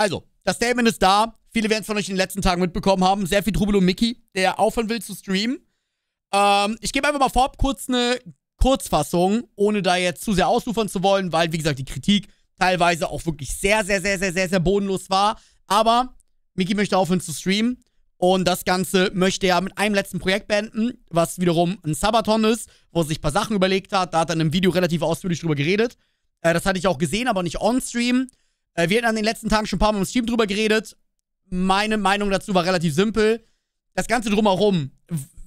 Also, das Statement ist da. Viele werden es von euch in den letzten Tagen mitbekommen haben. Sehr viel Trubel um Mickey, der aufhören will zu streamen. Ähm, ich gebe einfach mal vorab kurz eine Kurzfassung, ohne da jetzt zu sehr ausufern zu wollen, weil, wie gesagt, die Kritik teilweise auch wirklich sehr, sehr, sehr, sehr, sehr, sehr bodenlos war. Aber Mickey möchte aufhören zu streamen. Und das Ganze möchte er mit einem letzten Projekt beenden, was wiederum ein Sabaton ist, wo er sich ein paar Sachen überlegt hat. Da hat er in einem Video relativ ausführlich drüber geredet. Äh, das hatte ich auch gesehen, aber nicht on-stream. Äh, wir hatten an den letzten Tagen schon ein paar Mal im Stream drüber geredet. Meine Meinung dazu war relativ simpel. Das Ganze drumherum,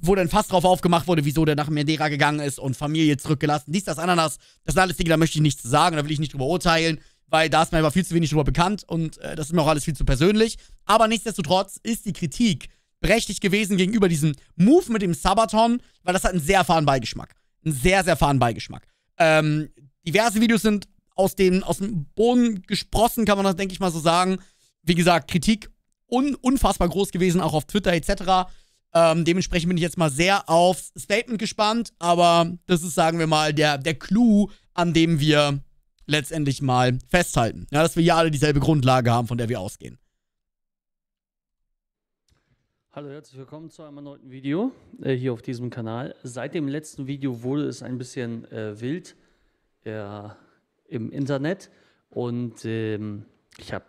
wo dann fast drauf aufgemacht wurde, wieso der nach Mendera gegangen ist und Familie zurückgelassen, dies, das, Ananas, das sind alles Dinge, da möchte ich nichts sagen, da will ich nicht drüber urteilen, weil da ist mir aber viel zu wenig drüber bekannt und äh, das ist mir auch alles viel zu persönlich. Aber nichtsdestotrotz ist die Kritik berechtigt gewesen gegenüber diesem Move mit dem Sabaton, weil das hat einen sehr erfahrenen Beigeschmack. Einen sehr, sehr erfahrenen Beigeschmack. Ähm, diverse Videos sind aus, den, aus dem Boden gesprossen, kann man das, denke ich mal, so sagen. Wie gesagt, Kritik un, unfassbar groß gewesen, auch auf Twitter etc. Ähm, dementsprechend bin ich jetzt mal sehr aufs Statement gespannt, aber das ist, sagen wir mal, der, der Clou, an dem wir letztendlich mal festhalten. Ja, dass wir hier alle dieselbe Grundlage haben, von der wir ausgehen. Hallo, herzlich willkommen zu einem neuen Video äh, hier auf diesem Kanal. Seit dem letzten Video wurde es ein bisschen äh, wild. Ja, im Internet und ähm, ich habe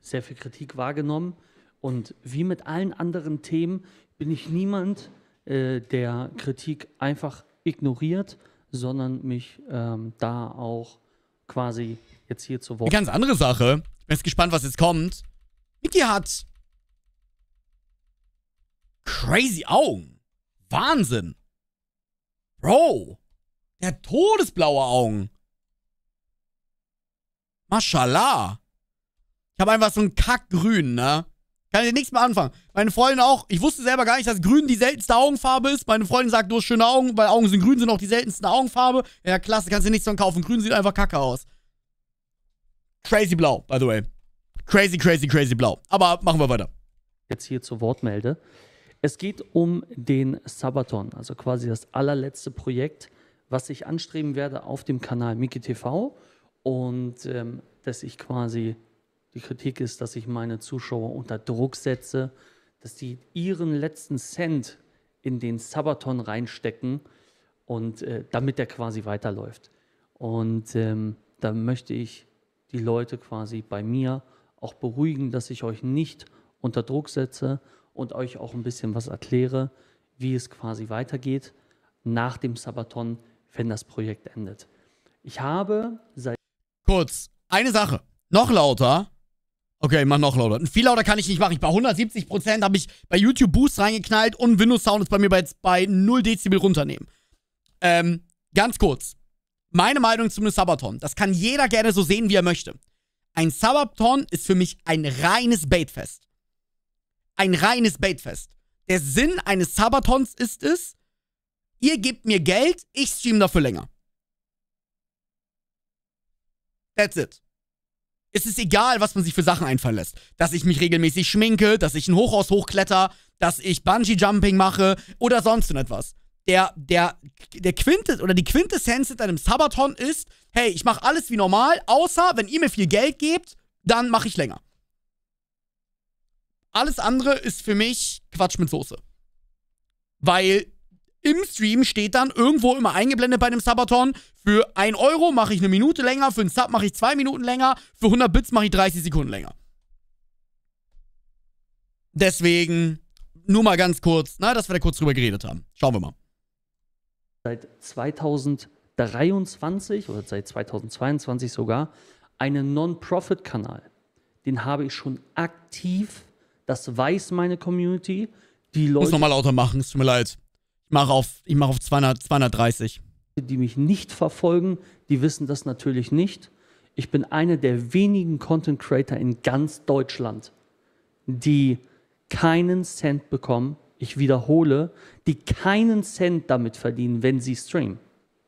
sehr viel Kritik wahrgenommen. Und wie mit allen anderen Themen bin ich niemand, äh, der Kritik einfach ignoriert, sondern mich ähm, da auch quasi jetzt hier zu Wort. Eine ganz andere Sache. Bin gespannt, was jetzt kommt. Mickey hat crazy Augen. Wahnsinn. Bro, der hat todesblaue Augen. Maschallah. Ich habe einfach so ein Kackgrün, ne? Kann ich nichts mehr anfangen. Meine Freundin auch. Ich wusste selber gar nicht, dass grün die seltenste Augenfarbe ist. Meine Freundin sagt, du hast schöne Augen, weil Augen sind grün, sind auch die seltensten Augenfarbe. Ja, klasse, kannst du nichts von kaufen. Grün sieht einfach kacke aus. Crazy blau, by the way. Crazy, crazy, crazy blau. Aber machen wir weiter. Jetzt hier zu Wort melde. Es geht um den Sabaton, also quasi das allerletzte Projekt, was ich anstreben werde auf dem Kanal Miki TV und ähm, dass ich quasi, die Kritik ist, dass ich meine Zuschauer unter Druck setze, dass sie ihren letzten Cent in den Sabaton reinstecken und äh, damit der quasi weiterläuft. Und ähm, da möchte ich die Leute quasi bei mir auch beruhigen, dass ich euch nicht unter Druck setze und euch auch ein bisschen was erkläre, wie es quasi weitergeht nach dem Sabaton, wenn das Projekt endet. Ich habe seit kurz. Eine Sache. Noch lauter. Okay, ich mach noch lauter. Viel lauter kann ich nicht machen. Ich bei 170% habe ich bei YouTube Boost reingeknallt und Windows Sound ist bei mir bei, bei 0 Dezibel runternehmen. Ähm, ganz kurz. Meine Meinung zum Sabaton. Das kann jeder gerne so sehen, wie er möchte. Ein Sabaton ist für mich ein reines Baitfest. Ein reines Baitfest. Der Sinn eines Sabatons ist es, ihr gebt mir Geld, ich stream dafür länger. That's it. Es ist egal, was man sich für Sachen einfallen lässt. Dass ich mich regelmäßig schminke, dass ich ein Hochhaus hochkletter, dass ich Bungee-Jumping mache oder sonst etwas. Der, der, der Quintes oder die Quintessenz in einem Sabaton ist, hey, ich mache alles wie normal, außer wenn ihr mir viel Geld gebt, dann mache ich länger. Alles andere ist für mich Quatsch mit Soße. Weil im Stream steht dann irgendwo immer eingeblendet bei einem Sabaton, für 1 Euro mache ich eine Minute länger, für einen Sub mache ich 2 Minuten länger, für 100 Bits mache ich 30 Sekunden länger. Deswegen, nur mal ganz kurz, na, dass wir da kurz drüber geredet haben. Schauen wir mal. Seit 2023 oder seit 2022 sogar einen Non-Profit-Kanal. Den habe ich schon aktiv, das weiß meine Community. Die Leute. Muss nochmal lauter machen, es tut mir leid. Ich mache auf, ich mache auf 200, 230. Die mich nicht verfolgen, die wissen das natürlich nicht. Ich bin einer der wenigen Content Creator in ganz Deutschland, die keinen Cent bekommen, ich wiederhole, die keinen Cent damit verdienen, wenn sie streamen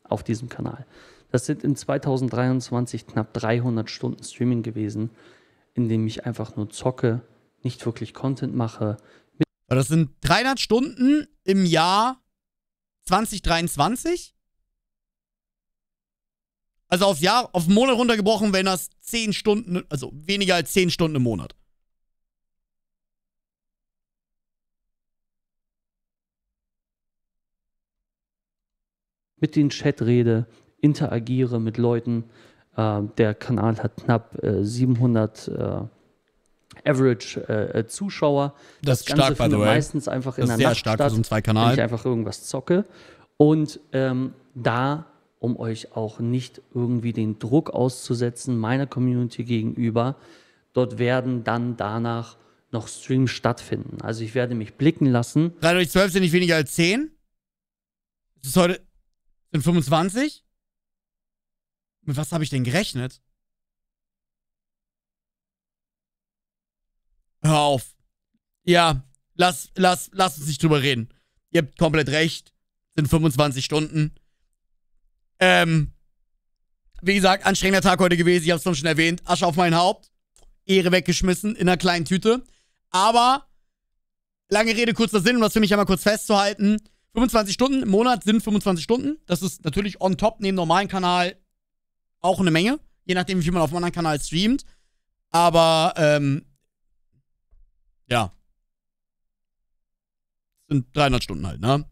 auf diesem Kanal. Das sind in 2023 knapp 300 Stunden Streaming gewesen, in dem ich einfach nur zocke, nicht wirklich Content mache. Das sind 300 Stunden im Jahr 2023. Also auf Jahr, auf Monat runtergebrochen, wenn das 10 Stunden, also weniger als 10 Stunden im Monat. Mit den Chat rede, interagiere mit Leuten. Äh, der Kanal hat knapp äh, 700 äh, Average äh, Zuschauer. Das, das Ganze stark, findet by the way. meistens einfach in das der Nacht stark statt, so wenn ich einfach irgendwas zocke. Und ähm, da, um euch auch nicht irgendwie den Druck auszusetzen, meiner Community gegenüber, dort werden dann danach noch Streams stattfinden. Also ich werde mich blicken lassen. 3 durch 12 sind nicht weniger als 10. Es ist heute sind 25. Mit was habe ich denn gerechnet? Hör auf. Ja, lass, lass, lass uns nicht drüber reden. Ihr habt komplett recht. Sind 25 Stunden. Ähm, wie gesagt, anstrengender Tag heute gewesen. Ich hab's schon erwähnt. Asche auf mein Haupt. Ehre weggeschmissen in einer kleinen Tüte. Aber, lange Rede, kurzer Sinn, um das für mich einmal kurz festzuhalten. 25 Stunden im Monat sind 25 Stunden. Das ist natürlich on top neben normalen Kanal auch eine Menge. Je nachdem, wie viel man auf einem anderen Kanal streamt. Aber, ähm, ja. Das sind 300 Stunden halt, ne?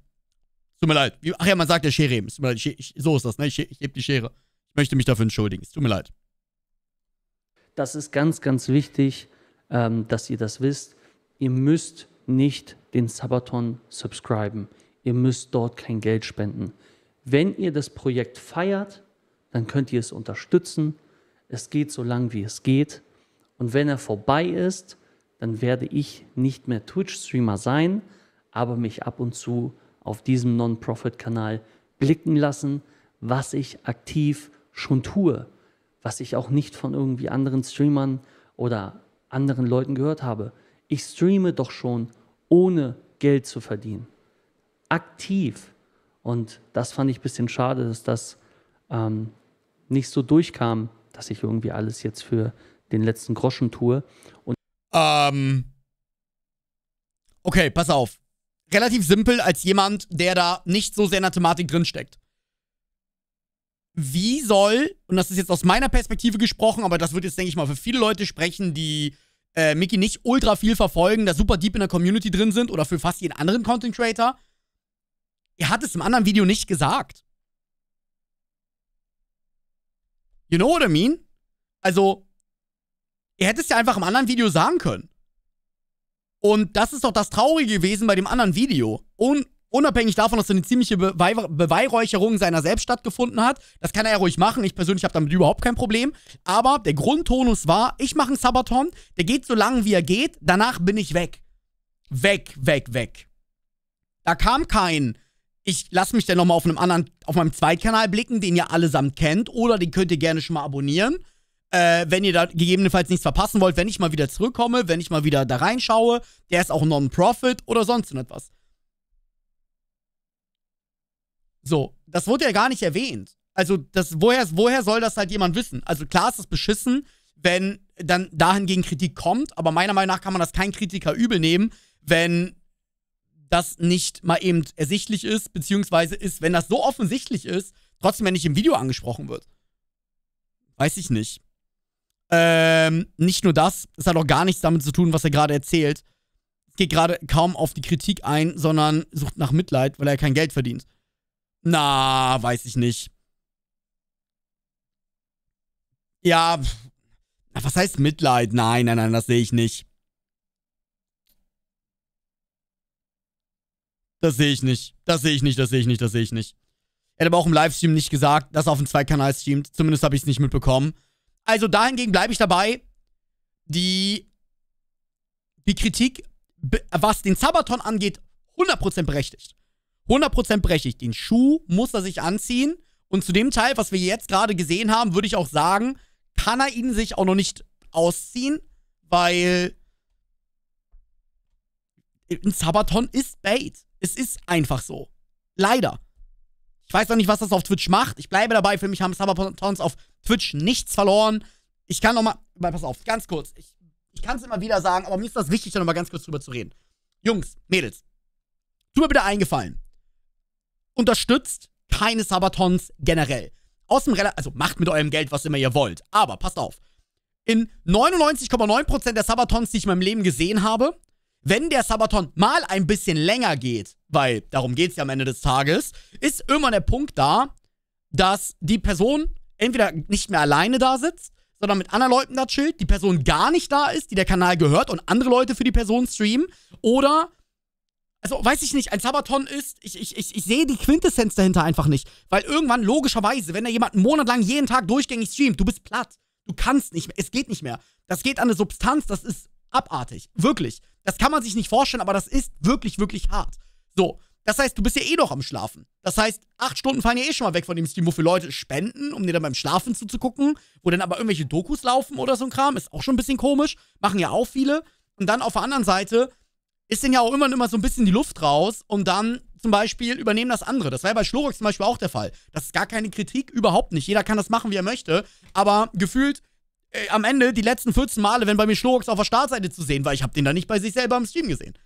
Tut mir leid. Ach ja, man sagt ja Schere eben. Tut mir leid. Ich, so ist das, ne? Ich, ich hebe die Schere. Ich möchte mich dafür entschuldigen. Es tut mir leid. Das ist ganz, ganz wichtig, ähm, dass ihr das wisst. Ihr müsst nicht den Sabaton subscriben. Ihr müsst dort kein Geld spenden. Wenn ihr das Projekt feiert, dann könnt ihr es unterstützen. Es geht so lang, wie es geht. Und wenn er vorbei ist, dann werde ich nicht mehr Twitch-Streamer sein, aber mich ab und zu auf diesem Non-Profit-Kanal blicken lassen, was ich aktiv schon tue, was ich auch nicht von irgendwie anderen Streamern oder anderen Leuten gehört habe. Ich streame doch schon, ohne Geld zu verdienen. Aktiv. Und das fand ich ein bisschen schade, dass das ähm, nicht so durchkam, dass ich irgendwie alles jetzt für den letzten Groschen tue. Und ähm. Okay, pass auf. Relativ simpel als jemand, der da nicht so sehr in der Thematik drinsteckt. Wie soll, und das ist jetzt aus meiner Perspektive gesprochen, aber das wird jetzt, denke ich mal, für viele Leute sprechen, die äh, Mickey nicht ultra viel verfolgen, da super deep in der Community drin sind oder für fast jeden anderen Content Creator. Er hat es im anderen Video nicht gesagt. You know what I mean? Also, Ihr hättet es ja einfach im anderen Video sagen können. Und das ist doch das Traurige gewesen bei dem anderen Video. Un unabhängig davon, dass so eine ziemliche Bewei Beweihräucherung seiner selbst stattgefunden hat. Das kann er ja ruhig machen. Ich persönlich habe damit überhaupt kein Problem. Aber der Grundtonus war, ich mache einen Sabaton, der geht so lang, wie er geht. Danach bin ich weg. Weg, weg, weg. Da kam kein, ich lasse mich dann nochmal auf einem anderen, auf meinem Zweitkanal blicken, den ihr allesamt kennt. Oder den könnt ihr gerne schon mal abonnieren. Äh, wenn ihr da gegebenenfalls nichts verpassen wollt, wenn ich mal wieder zurückkomme, wenn ich mal wieder da reinschaue, der ist auch Non-Profit oder sonst etwas. So, das wurde ja gar nicht erwähnt. Also, das, woher, woher soll das halt jemand wissen? Also, klar ist es beschissen, wenn dann dahingegen Kritik kommt, aber meiner Meinung nach kann man das kein Kritiker übel nehmen, wenn das nicht mal eben ersichtlich ist, beziehungsweise ist, wenn das so offensichtlich ist, trotzdem wenn nicht im Video angesprochen wird. Weiß ich nicht. Ähm, nicht nur das, es hat auch gar nichts damit zu tun, was er gerade erzählt. Es geht gerade kaum auf die Kritik ein, sondern sucht nach Mitleid, weil er kein Geld verdient. Na, weiß ich nicht. Ja, was heißt Mitleid? Nein, nein, nein, das sehe ich nicht. Das sehe ich nicht. Das sehe ich nicht, das sehe ich nicht, das sehe ich nicht. Er hat aber auch im Livestream nicht gesagt, dass er auf dem Zweikanal streamt. Zumindest habe ich es nicht mitbekommen. Also dahingegen bleibe ich dabei, die, die Kritik, was den Sabaton angeht, 100% berechtigt. 100% berechtigt. Den Schuh muss er sich anziehen. Und zu dem Teil, was wir jetzt gerade gesehen haben, würde ich auch sagen, kann er ihn sich auch noch nicht ausziehen, weil ein Sabaton ist Bait. Es ist einfach so. Leider. Ich weiß noch nicht, was das auf Twitch macht. Ich bleibe dabei. Für mich haben Sabatons auf Twitch nichts verloren. Ich kann nochmal. Pass auf, ganz kurz. Ich, ich kann es immer wieder sagen, aber mir ist das wichtig, da nochmal ganz kurz drüber zu reden. Jungs, Mädels, tut mir bitte eingefallen. Unterstützt keine Sabatons generell. Aus dem Rel also macht mit eurem Geld, was immer ihr wollt. Aber passt auf. In 99,9% der Sabatons, die ich in meinem Leben gesehen habe, wenn der Sabaton mal ein bisschen länger geht, weil darum geht es ja am Ende des Tages, ist irgendwann der Punkt da, dass die Person entweder nicht mehr alleine da sitzt, sondern mit anderen Leuten da chillt, die Person gar nicht da ist, die der Kanal gehört und andere Leute für die Person streamen. Oder, also weiß ich nicht, ein Sabaton ist, ich, ich, ich, ich sehe die Quintessenz dahinter einfach nicht. Weil irgendwann, logischerweise, wenn da jemand einen Monat lang jeden Tag durchgängig streamt, du bist platt. Du kannst nicht mehr, es geht nicht mehr. Das geht an eine Substanz, das ist abartig. Wirklich. Das kann man sich nicht vorstellen, aber das ist wirklich, wirklich hart. So. Das heißt, du bist ja eh noch am Schlafen. Das heißt, acht Stunden fallen ja eh schon mal weg von dem Stream, wofür Leute spenden, um dir dann beim Schlafen zuzugucken, wo dann aber irgendwelche Dokus laufen oder so ein Kram. Ist auch schon ein bisschen komisch. Machen ja auch viele. Und dann auf der anderen Seite ist denn ja auch immer und immer so ein bisschen die Luft raus und dann zum Beispiel übernehmen das andere. Das war ja bei Schlorox zum Beispiel auch der Fall. Das ist gar keine Kritik, überhaupt nicht. Jeder kann das machen, wie er möchte. Aber gefühlt äh, am Ende die letzten 14 Male, wenn bei mir Schlorax auf der Startseite zu sehen war, ich habe den da nicht bei sich selber am Stream gesehen.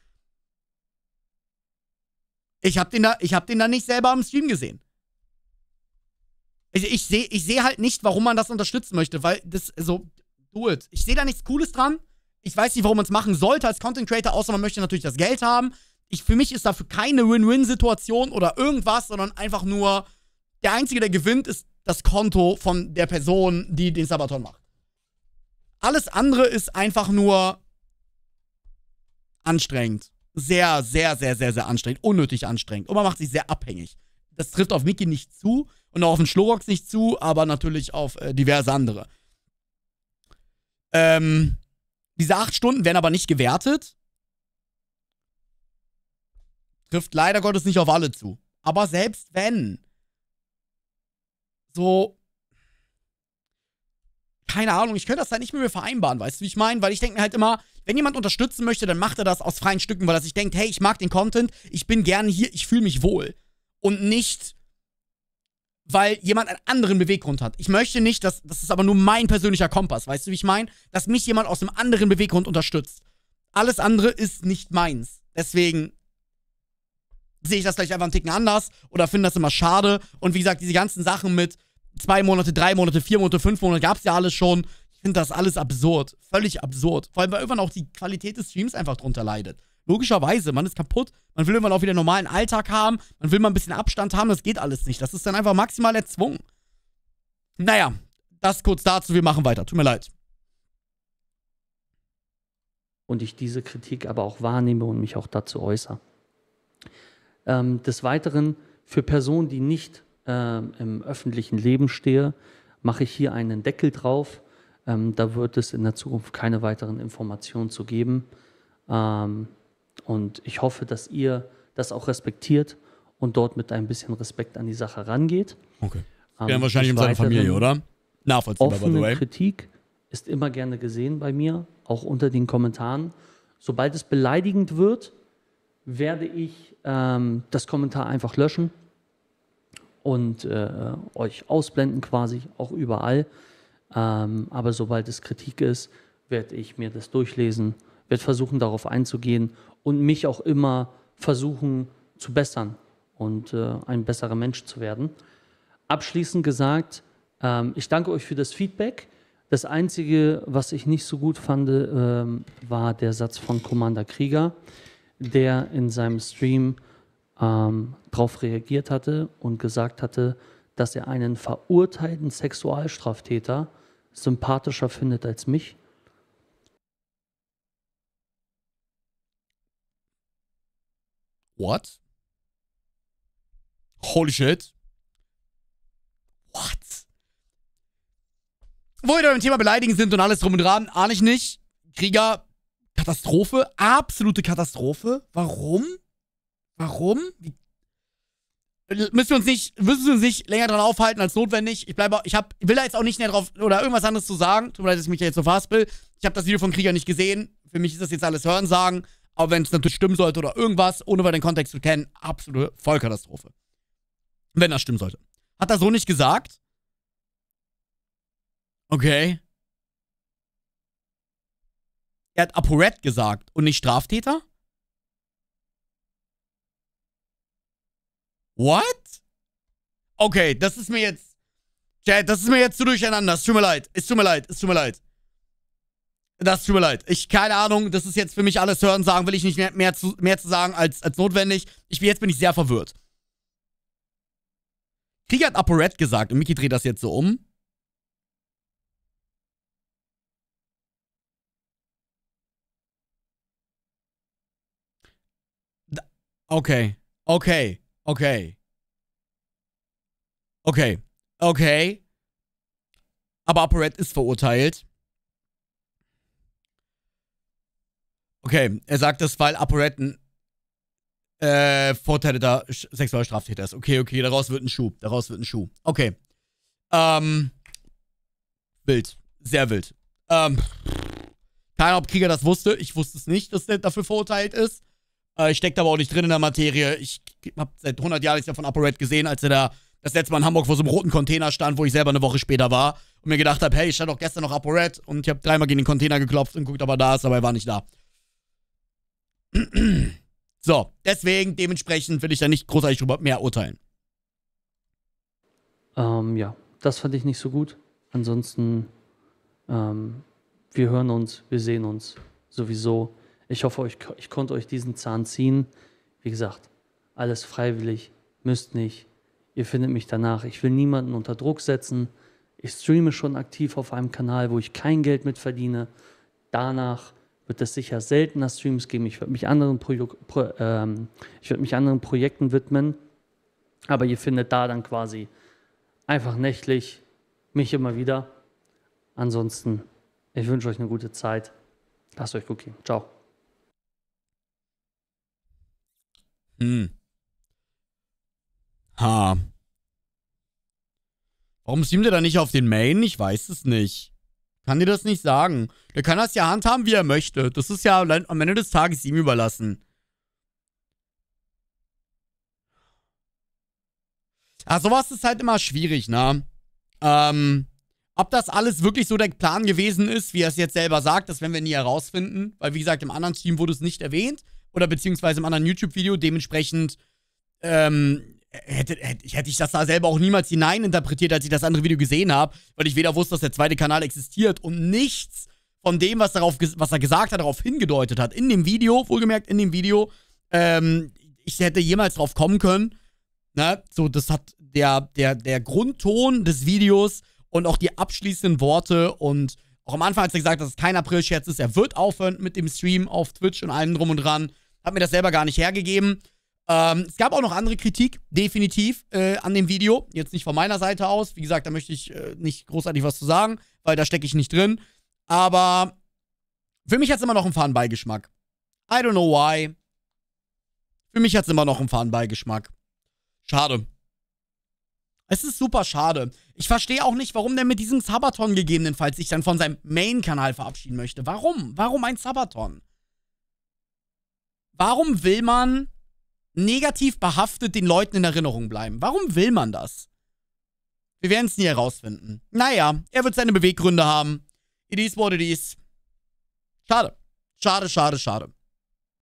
Ich habe den, da, ich hab den da nicht selber am Stream gesehen. Ich, ich sehe ich seh halt nicht, warum man das unterstützen möchte, weil das so, also, do it. Ich sehe da nichts Cooles dran. Ich weiß nicht, warum man es machen sollte als Content Creator, außer man möchte natürlich das Geld haben. Ich, für mich ist dafür keine Win-Win-Situation oder irgendwas, sondern einfach nur, der Einzige, der gewinnt, ist das Konto von der Person, die den Sabaton macht. Alles andere ist einfach nur anstrengend. Sehr, sehr, sehr, sehr, sehr anstrengend. Unnötig anstrengend. Und man macht sich sehr abhängig. Das trifft auf Mickey nicht zu und auch auf den Schlorox nicht zu, aber natürlich auf äh, diverse andere. Ähm, diese acht Stunden werden aber nicht gewertet. Trifft leider Gottes nicht auf alle zu. Aber selbst wenn, so keine Ahnung, ich könnte das halt nicht mit mir vereinbaren, weißt du, wie ich meine? Weil ich denke halt immer, wenn jemand unterstützen möchte, dann macht er das aus freien Stücken, weil er sich denkt, hey, ich mag den Content, ich bin gerne hier, ich fühle mich wohl. Und nicht, weil jemand einen anderen Beweggrund hat. Ich möchte nicht, dass, das ist aber nur mein persönlicher Kompass, weißt du, wie ich meine? Dass mich jemand aus einem anderen Beweggrund unterstützt. Alles andere ist nicht meins. Deswegen sehe ich das gleich einfach einen Ticken anders oder finde das immer schade. Und wie gesagt, diese ganzen Sachen mit, zwei Monate, drei Monate, vier Monate, fünf Monate, gab es ja alles schon. Ich finde das alles absurd. Völlig absurd. Vor allem, weil irgendwann auch die Qualität des Streams einfach drunter leidet. Logischerweise, man ist kaputt, man will irgendwann auch wieder normalen Alltag haben, man will mal ein bisschen Abstand haben, das geht alles nicht. Das ist dann einfach maximal erzwungen. Naja, das kurz dazu, wir machen weiter. Tut mir leid. Und ich diese Kritik aber auch wahrnehme und mich auch dazu äußere. Ähm, des Weiteren, für Personen, die nicht äh, im öffentlichen Leben stehe, mache ich hier einen Deckel drauf. Ähm, da wird es in der Zukunft keine weiteren Informationen zu geben. Ähm, und ich hoffe, dass ihr das auch respektiert und dort mit ein bisschen Respekt an die Sache rangeht. Okay. Ähm, ja, wahrscheinlich in seiner Familie, oder? Nachvollziehbar, offene by the way. Kritik ist immer gerne gesehen bei mir, auch unter den Kommentaren. Sobald es beleidigend wird, werde ich ähm, das Kommentar einfach löschen und äh, euch ausblenden quasi, auch überall. Ähm, aber sobald es Kritik ist, werde ich mir das durchlesen, werde versuchen, darauf einzugehen und mich auch immer versuchen zu bessern und äh, ein besserer Mensch zu werden. Abschließend gesagt, ähm, ich danke euch für das Feedback. Das Einzige, was ich nicht so gut fand, ähm, war der Satz von Commander Krieger, der in seinem Stream ähm, darauf reagiert hatte und gesagt hatte, dass er einen verurteilten Sexualstraftäter sympathischer findet als mich. What? Holy shit. What? Wo wir beim Thema Beleidigen sind und alles drum und dran, ahne ich nicht. Krieger, Katastrophe, absolute Katastrophe. Warum? Warum? Müssen wir uns nicht, müssen wir uns nicht länger dran aufhalten als notwendig. Ich bleibe, ich hab, will da jetzt auch nicht mehr drauf oder irgendwas anderes zu sagen. Tut mir leid, dass ich mich jetzt so fast will. Ich habe das Video von Krieger nicht gesehen. Für mich ist das jetzt alles Hören sagen. Aber wenn es natürlich stimmen sollte oder irgendwas, ohne weiter den Kontext zu kennen, absolute Vollkatastrophe. Wenn das stimmen sollte. Hat er so nicht gesagt? Okay. Er hat ApoRed gesagt und nicht Straftäter? What? Okay, das ist mir jetzt... Chat, das ist mir jetzt zu durcheinander. Es tut mir leid. Es tut mir leid. Es tut mir leid. Das tut mir leid. Ich, keine Ahnung, das ist jetzt für mich alles hören, sagen, will ich nicht mehr, mehr, zu, mehr zu sagen als, als notwendig. Ich jetzt bin ich sehr verwirrt. Krieger hat ApoRed gesagt und Miki dreht das jetzt so um. Okay, okay. Okay. Okay. Okay. Aber Apparat ist verurteilt. Okay, er sagt das, weil Apparat ein äh, vorteilender Sexualstraftäter ist. Okay, okay, daraus wird ein Schuh. Daraus wird ein Schuh. Okay. Ähm. Wild. Sehr wild. Ähm. Keine Ahnung, ob Krieger das wusste. Ich wusste es nicht, dass der dafür verurteilt ist. Äh, ich aber auch nicht drin in der Materie. Ich habe seit 100 Jahren nichts mehr von Upper gesehen, als er da das letzte Mal in Hamburg vor so einem roten Container stand, wo ich selber eine Woche später war und mir gedacht habe, hey, ich stand doch gestern noch ApoRed und ich habe dreimal gegen den Container geklopft und guckt, ob er da ist, aber er war nicht da. so, deswegen, dementsprechend will ich da nicht großartig drüber mehr urteilen. Ähm, ja, das fand ich nicht so gut. Ansonsten, ähm, wir hören uns, wir sehen uns sowieso. Ich hoffe, ich, ich konnte euch diesen Zahn ziehen. Wie gesagt, alles freiwillig, müsst nicht. Ihr findet mich danach. Ich will niemanden unter Druck setzen. Ich streame schon aktiv auf einem Kanal, wo ich kein Geld mit verdiene. Danach wird es sicher seltener Streams geben. Ich werde mich, anderen Pro, Pro ähm, ich werd mich anderen Projekten widmen. Aber ihr findet da dann quasi einfach nächtlich mich immer wieder. Ansonsten, ich wünsche euch eine gute Zeit. Lasst euch gut gehen. Ciao. Hm. Ha. Warum streamt er da nicht auf den Main? Ich weiß es nicht. Kann dir das nicht sagen. Der kann das ja handhaben, wie er möchte. Das ist ja am Ende des Tages ihm überlassen. Ah, sowas ist halt immer schwierig, ne? Ähm, ob das alles wirklich so der Plan gewesen ist, wie er es jetzt selber sagt, das werden wir nie herausfinden. Weil, wie gesagt, im anderen Stream wurde es nicht erwähnt oder beziehungsweise im anderen YouTube-Video. Dementsprechend ähm, hätte, hätte, hätte ich das da selber auch niemals hineininterpretiert, als ich das andere Video gesehen habe, weil ich weder wusste, dass der zweite Kanal existiert und nichts von dem, was, darauf, was er gesagt hat, darauf hingedeutet hat. In dem Video, wohlgemerkt in dem Video, ähm, ich hätte jemals drauf kommen können. Ne? So, das hat der, der, der Grundton des Videos und auch die abschließenden Worte und auch am Anfang, hat er gesagt dass es kein April-Scherz ist, er wird aufhören mit dem Stream auf Twitch und allem drum und dran. Hat mir das selber gar nicht hergegeben. Ähm, es gab auch noch andere Kritik, definitiv, äh, an dem Video. Jetzt nicht von meiner Seite aus. Wie gesagt, da möchte ich äh, nicht großartig was zu sagen, weil da stecke ich nicht drin. Aber für mich hat es immer noch einen Fahnenbeigeschmack. I don't know why. Für mich hat es immer noch einen Fahnenbeigeschmack. Schade. Es ist super schade. Ich verstehe auch nicht, warum der mit diesem Sabaton gegebenenfalls sich dann von seinem Main-Kanal verabschieden möchte. Warum? Warum ein Sabaton? warum will man negativ behaftet den Leuten in Erinnerung bleiben? Warum will man das? Wir werden es nie herausfinden. Naja, er wird seine Beweggründe haben. It is what it is. Schade. Schade, schade, schade.